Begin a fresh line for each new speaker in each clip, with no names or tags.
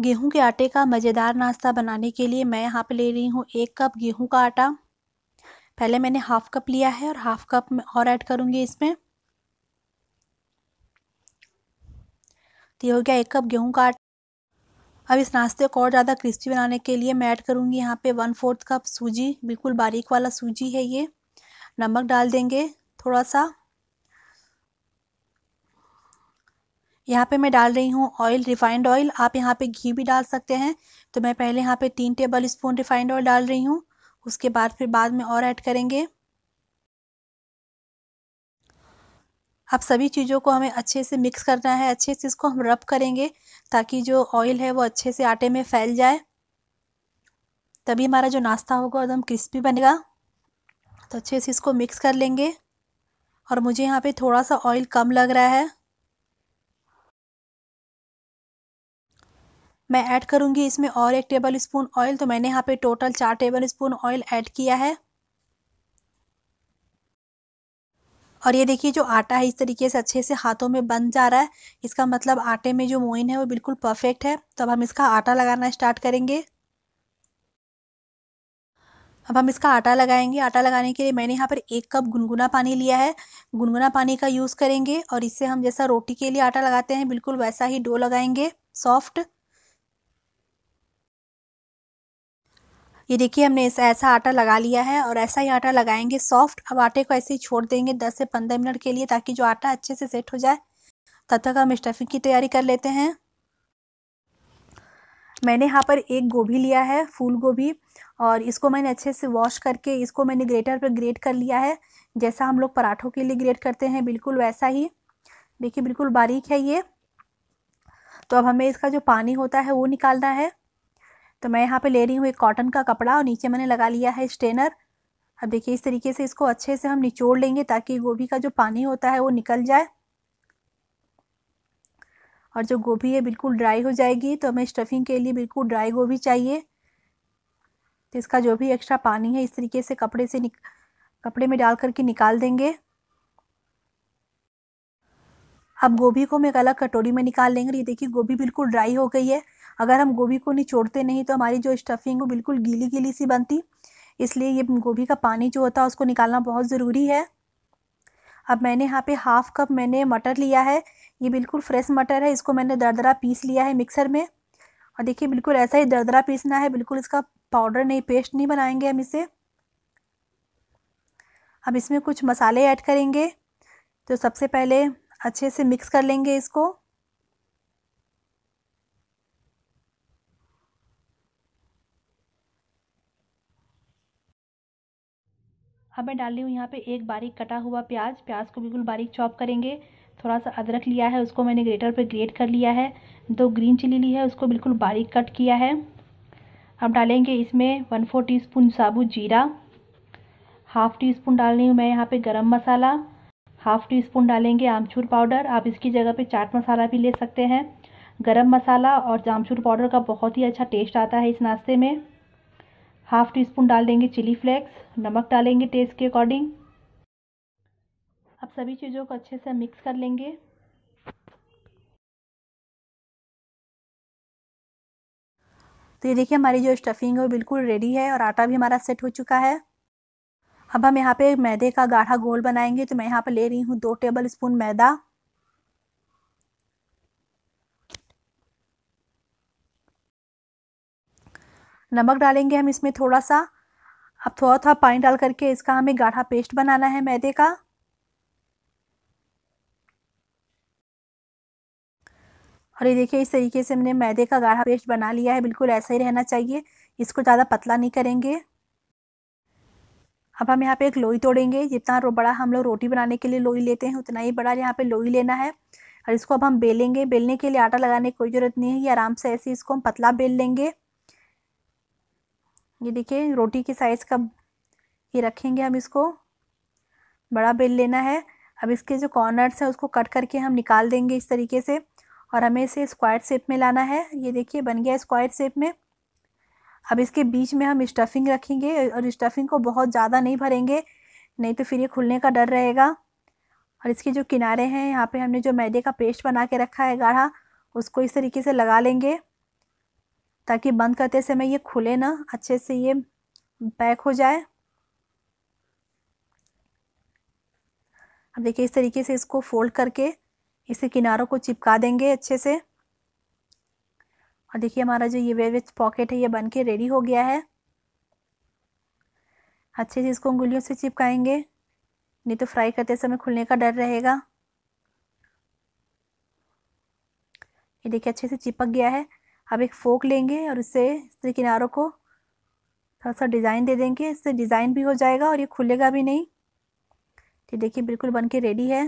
गेहूं के आटे का मज़ेदार नाश्ता बनाने के लिए मैं यहाँ पे ले रही हूँ एक कप गेहूं का आटा पहले मैंने हाफ कप लिया है और हाफ कप में और ऐड करूँगी इसमें तो ये हो गया एक कप गेहूं का आटा अब इस नाश्ते को और ज़्यादा क्रिस्पी बनाने के लिए मैं ऐड करूँगी यहाँ पे वन फोर्थ कप सूजी बिल्कुल बारीक वाला सूजी है ये नमक डाल देंगे थोड़ा सा यहाँ पे मैं डाल रही हूँ ऑयल रिफाइंड ऑयल आप यहाँ पे घी भी डाल सकते हैं तो मैं पहले यहाँ पे तीन टेबल स्पून रिफाइंड ऑयल डाल रही हूँ उसके बाद फिर बाद में और ऐड करेंगे अब सभी चीज़ों को हमें अच्छे से मिक्स करना है अच्छे से इसको हम रब करेंगे ताकि जो ऑयल है वो अच्छे से आटे में फैल जाए तभी हमारा जो नाश्ता होगा एकदम क्रिस्पी बनेगा तो अच्छे से इसको मिक्स कर लेंगे और मुझे यहाँ पे थोड़ा सा ऑयल कम लग रहा है मैं ऐड करूँगी इसमें और एक टेबल स्पून ऑयल तो मैंने यहाँ पे टोटल चार टेबल स्पून ऑयल ऐड किया है और ये देखिए जो आटा है इस तरीके से अच्छे से हाथों में बन जा रहा है इसका मतलब आटे में जो मोइन है वो बिल्कुल परफेक्ट है तो अब हम इसका आटा लगाना स्टार्ट करेंगे अब हम इसका आटा लगाएंगे आटा लगाने के लिए मैंने यहाँ पर एक कप गुनगुना पानी लिया है गुनगुना पानी का यूज़ करेंगे और इससे हम जैसा रोटी के लिए आटा लगाते हैं बिल्कुल वैसा ही डो लगाएंगे सॉफ्ट ये देखिए हमने इस ऐसा आटा लगा लिया है और ऐसा ही आटा लगाएंगे सॉफ्ट अब आटे को ऐसे ही छोड़ देंगे दस से पंद्रह मिनट के लिए ताकि जो आटा अच्छे से सेट हो जाए तब तक हम स्टफिंग की तैयारी कर लेते हैं मैंने यहाँ पर एक गोभी लिया है फूल गोभी और इसको मैंने अच्छे से वॉश करके इसको मैंने ग्रेटर पर ग्रेट कर लिया है जैसा हम लोग पराठों के लिए ग्रेट करते हैं बिल्कुल वैसा ही देखिए बिल्कुल बारीक है ये तो अब हमें इसका जो पानी होता है वो निकालना है तो मैं यहाँ पे ले रही हूँ एक कॉटन का कपड़ा और नीचे मैंने लगा लिया है स्ट्रेनर अब देखिए इस तरीके से इसको अच्छे से हम निचोड़ लेंगे ताकि गोभी का जो पानी होता है वो निकल जाए और जो गोभी है बिल्कुल ड्राई हो जाएगी तो हमें स्टफिंग के लिए बिल्कुल ड्राई गोभी चाहिए तो इसका जो भी एक्स्ट्रा पानी है इस तरीके से कपड़े से निक कपड़े में डाल करके निकाल देंगे अब गोभी को हम एक अलग कटोरी में निकाल लेंगे ये देखिए गोभी बिल्कुल ड्राई हो गई है अगर हम गोभी को निचोड़ते नहीं तो हमारी जो स्टफिंग वो बिल्कुल गीली गीली सी बनती इसलिए ये गोभी का पानी जो होता है उसको निकालना बहुत ज़रूरी है अब मैंने यहाँ पे हाफ़ कप मैंने मटर लिया है ये बिल्कुल फ्रेश मटर है इसको मैंने दरदरा पीस लिया है मिक्सर में और देखिए बिल्कुल ऐसा ही दरदरा पीसना है बिल्कुल इसका पाउडर नहीं पेस्ट नहीं बनाएंगे हम इसे अब इसमें कुछ मसाले ऐड करेंगे तो सबसे पहले अच्छे से मिक्स कर लेंगे इसको अब मैं डाल रही हूँ यहाँ पे एक बारीक कटा हुआ प्याज प्याज को बिल्कुल बारीक चॉप करेंगे थोड़ा सा अदरक लिया है उसको मैंने ग्रेटर पे ग्रेट कर लिया है दो ग्रीन चिली ली है उसको बिल्कुल बारीक कट किया है अब डालेंगे इसमें वन फोर टी स्पून साबुत जीरा हाफ़ टी स्पून डाल रही हूँ मैं यहाँ पर गर्म मसाला हाफ़ टी स्पून डालेंगे आमचूर पाउडर आप इसकी जगह पर चाट मसाला भी ले सकते हैं गरम मसाला और आमचूर पाउडर का बहुत ही अच्छा टेस्ट आता है इस नाश्ते में हाफ टी स्पून डाल देंगे चिली फ्लेक्स नमक डालेंगे टेस्ट के अकॉर्डिंग अब सभी चीज़ों को अच्छे से मिक्स कर लेंगे तो ये देखिए हमारी जो स्टफिंग है वो बिल्कुल रेडी है और आटा भी हमारा सेट हो चुका है अब हम यहाँ पे मैदे का गाढ़ा घोल बनाएंगे तो मैं यहाँ पे ले रही हूँ दो टेबल स्पून मैदा नमक डालेंगे हम इसमें थोड़ा सा अब थोड़ा थोड़ा पानी डाल करके इसका हमें गाढ़ा पेस्ट बनाना है मैदे का और ये देखिए इस तरीके से हमने मैदे का गाढ़ा पेस्ट बना लिया है बिल्कुल ऐसा ही रहना चाहिए इसको ज़्यादा पतला नहीं करेंगे अब हम यहाँ पे एक लोई तोड़ेंगे जितना बड़ा हम लोग रोटी बनाने के लिए लोई लेते हैं उतना ही बड़ा यहाँ पे लोई लेना है और इसको अब हम बेलेंगे बेलने के लिए आटा लगाने की कोई ज़रूरत नहीं है ये आराम से ऐसे इसको हम पतला बेल लेंगे ये देखिए रोटी के साइज़ का ये रखेंगे हम इसको बड़ा बेल लेना है अब इसके जो कॉर्नर्स हैं उसको कट करके हम निकाल देंगे इस तरीके से और हमें इसे स्क्वायर शेप में लाना है ये देखिए बन गया स्क्वायर शेप में अब इसके बीच में हम स्टफिंग रखेंगे और स्टफिंग को बहुत ज़्यादा नहीं भरेंगे नहीं तो फिर ये खुलने का डर रहेगा और इसके जो किनारे हैं यहाँ पे हमने जो मैदे का पेस्ट बना के रखा है गाढ़ा उसको इस तरीके से लगा लेंगे ताकि बंद करते समय ये खुले ना अच्छे से ये पैक हो जाए अब देखिए इस तरीके से इसको फोल्ड करके इसे किनारों को चिपका देंगे अच्छे से और देखिए हमारा जो ये वेलवेट पॉकेट है ये बन के रेडी हो गया है अच्छे से इसको उंगलियों से चिपकाएंगे नहीं तो फ्राई करते समय खुलने का डर रहेगा ये देखिए अच्छे से चिपक गया है अब एक फोक लेंगे और इसे इसके किनारों को थोड़ा सा डिज़ाइन दे देंगे इससे डिज़ाइन भी हो जाएगा और ये खुलेगा भी नहीं तो देखिए बिल्कुल बन के रेडी है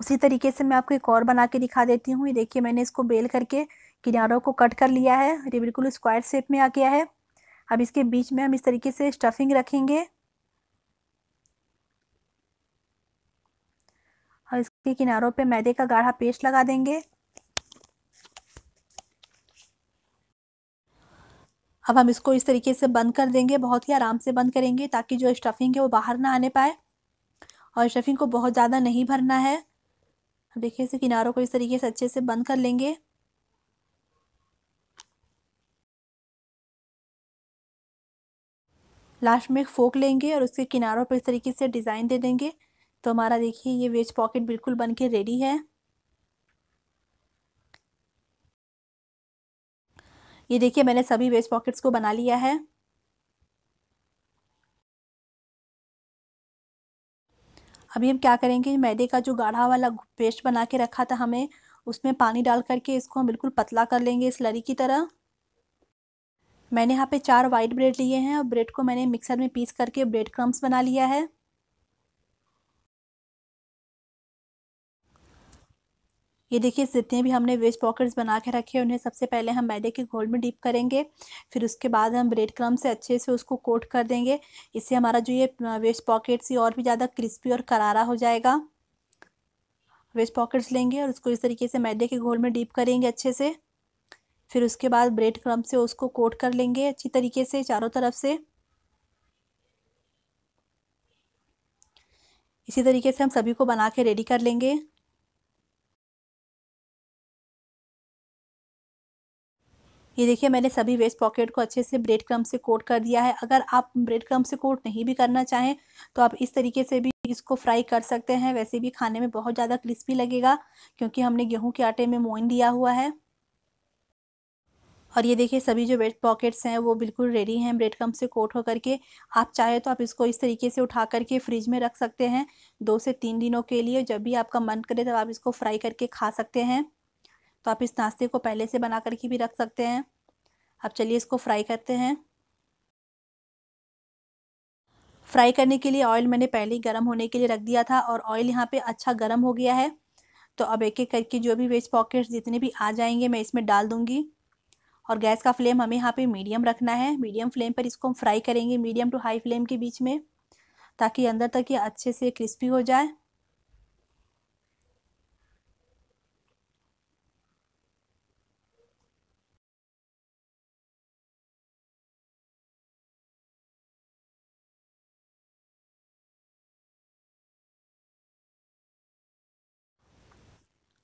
उसी तरीके से मैं आपको एक और बना के दिखा देती हूँ ये देखिए मैंने इसको बेल करके किनारों को कट कर लिया है ये बिल्कुल स्क्वायर शेप में आ गया है अब इसके बीच में हम इस तरीके से स्टफिंग रखेंगे और इसके किनारों पे मैदे का गाढ़ा पेस्ट लगा देंगे अब हम इसको इस तरीके से बंद कर देंगे बहुत ही आराम से बंद करेंगे ताकि जो स्टफिंग है वो बाहर ना आने पाए और स्टफिंग को बहुत ज़्यादा नहीं भरना है अब देखिए इसे किनारों को इस तरीके से अच्छे से बंद कर लेंगे लास्ट में एक फोक लेंगे और उसके किनारों पर इस तरीके से डिज़ाइन दे देंगे तो हमारा देखिए ये वेज पॉकेट बिल्कुल बन के रेडी है ये देखिए मैंने सभी वेस्ट पॉकेट्स को बना लिया है अभी हम क्या करेंगे मैदे का जो गाढ़ा वाला पेस्ट बना के रखा था हमें उसमें पानी डाल करके इसको हम बिल्कुल पतला कर लेंगे इस लरी की तरह मैंने यहाँ पे चार वाइट ब्रेड लिए हैं और ब्रेड को मैंने मिक्सर में पीस करके ब्रेड क्रम्स बना लिया है ये देखिए जितने भी हमने वेज पॉकेट्स बना के रखे हैं उन्हें सबसे पहले हम मैदे के घोल में डीप करेंगे फिर उसके बाद हम ब्रेड क्रम से अच्छे से उसको कोट कर देंगे इससे हमारा जो ये वेस्ट पॉकेट्स ये और भी ज़्यादा क्रिस्पी और करारा हो जाएगा वेस्ट पॉकेट्स लेंगे और उसको इस तरीके से मैदे के घोल में डीप करेंगे अच्छे से फिर उसके बाद ब्रेड क्रम से उसको कोट कर लेंगे अच्छी तरीके से चारों तरफ से इसी तरीके से हम सभी को बना के रेडी कर लेंगे ये देखिए मैंने सभी वेस्ट पॉकेट को अच्छे से ब्रेड क्रम से कोट कर दिया है अगर आप ब्रेड क्रम से कोट नहीं भी करना चाहें तो आप इस तरीके से भी इसको फ्राई कर सकते हैं वैसे भी खाने में बहुत ज़्यादा क्रिस्पी लगेगा क्योंकि हमने गेहूं के आटे में मोइन दिया हुआ है और ये देखिए सभी जो वेस्ट पॉकेट्स हैं वो बिल्कुल रेडी हैं ब्रेड क्रम से कोट होकर के आप चाहे तो आप इसको इस तरीके से उठा करके फ्रिज में रख सकते हैं दो से तीन दिनों के लिए जब भी आपका मन करे तब आप इसको फ्राई करके खा सकते हैं तो आप इस नाश्ते को पहले से बना करके भी रख सकते हैं अब चलिए इसको फ्राई करते हैं फ्राई करने के लिए ऑयल मैंने पहले ही गर्म होने के लिए रख दिया था और ऑयल यहाँ पे अच्छा गर्म हो गया है तो अब एक एक करके जो भी वेज पॉकेट्स जितने भी आ जाएंगे मैं इसमें डाल दूँगी और गैस का फ्लेम हमें यहाँ पे मीडियम रखना है मीडियम फ्लेम पर इसको हम फ्राई करेंगे मीडियम टू हाई फ्लेम के बीच में ताकि अंदर तक ये अच्छे से क्रिस्पी हो जाए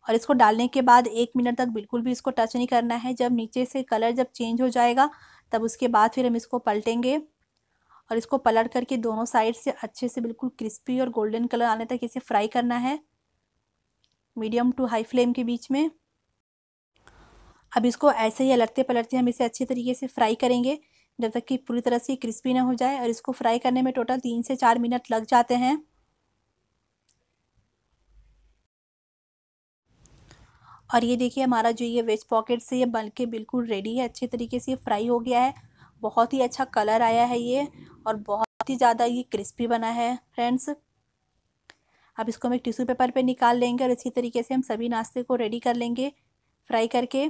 और इसको डालने के बाद एक मिनट तक बिल्कुल भी इसको टच नहीं करना है जब नीचे से कलर जब चेंज हो जाएगा तब उसके बाद फिर हम इसको पलटेंगे और इसको पलट करके दोनों साइड से अच्छे से बिल्कुल क्रिस्पी और गोल्डन कलर आने तक इसे फ्राई करना है मीडियम टू हाई फ्लेम के बीच में अब इसको ऐसे ही अलटते पलटते हम इसे अच्छे तरीके से फ्राई करेंगे जब तक कि पूरी तरह से क्रिस्पी ना हो जाए और इसको फ्राई करने में टोटल तीन से चार मिनट लग जाते हैं और ये देखिए हमारा जो ये वेज पॉकेट से ये बन के बिल्कुल रेडी है अच्छे तरीके से ये फ्राई हो गया है बहुत ही अच्छा कलर आया है ये और बहुत ही ज़्यादा ये क्रिस्पी बना है फ्रेंड्स अब इसको हम एक टिश्यू पेपर पे निकाल लेंगे और इसी तरीके से हम सभी नाश्ते को रेडी कर लेंगे फ्राई करके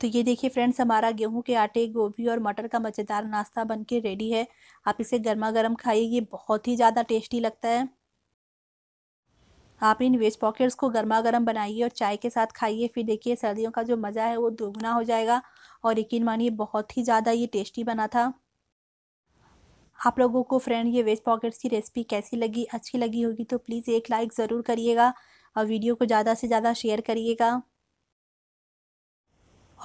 तो ये देखिए फ्रेंड्स हमारा गेहूं के आटे गोभी और मटर का मज़ेदार नाश्ता बनके रेडी है आप इसे गर्मा गर्म खाइए ये बहुत ही ज़्यादा टेस्टी लगता है आप इन वेज पॉकेट्स को गर्मा गर्म बनाइए और चाय के साथ खाइए फिर देखिए सर्दियों का जो मज़ा है वो दोगुना हो जाएगा और यकीन मानिए बहुत ही ज़्यादा ये टेस्टी बना था आप लोगों को फ्रेंड ये वेज पॉकेट्स की रेसिपी कैसी लगी अच्छी लगी होगी तो प्लीज़ एक लाइक ज़रूर करिएगा और वीडियो को ज़्यादा से ज़्यादा शेयर करिएगा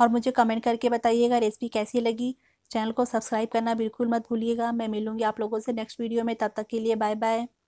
और मुझे कमेंट करके बताइएगा रेसिपी कैसी लगी चैनल को सब्सक्राइब करना बिल्कुल मत भूलिएगा मैं मिलूँगी आप लोगों से नेक्स्ट वीडियो में तब तक के लिए बाय बाय